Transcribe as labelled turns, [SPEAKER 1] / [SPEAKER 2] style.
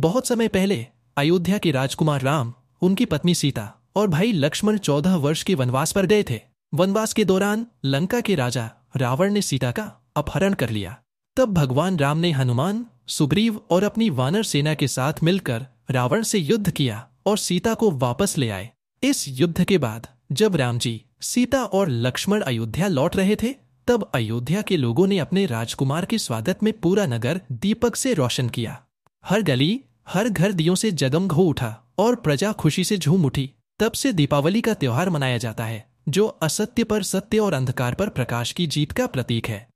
[SPEAKER 1] बहुत समय पहले अयोध्या के राजकुमार राम उनकी पत्नी सीता और भाई लक्ष्मण चौदह वर्ष के वनवास पर गए थे वनवास के दौरान लंका के राजा रावण ने सीता का अपहरण कर लिया तब भगवान राम ने हनुमान सुग्रीव और अपनी वानर सेना के साथ मिलकर रावण से युद्ध किया और सीता को वापस ले आए इस युद्ध के बाद जब राम जी सीता और लक्ष्मण अयोध्या लौट रहे थे तब अयोध्या के लोगों ने अपने राजकुमार के स्वागत में पूरा नगर दीपक से रोशन किया हर गली हर घर दियों से जगमग हो उठा और प्रजा खुशी से झूम उठी तब से दीपावली का त्योहार मनाया जाता है जो असत्य पर सत्य और अंधकार पर प्रकाश की जीत का प्रतीक है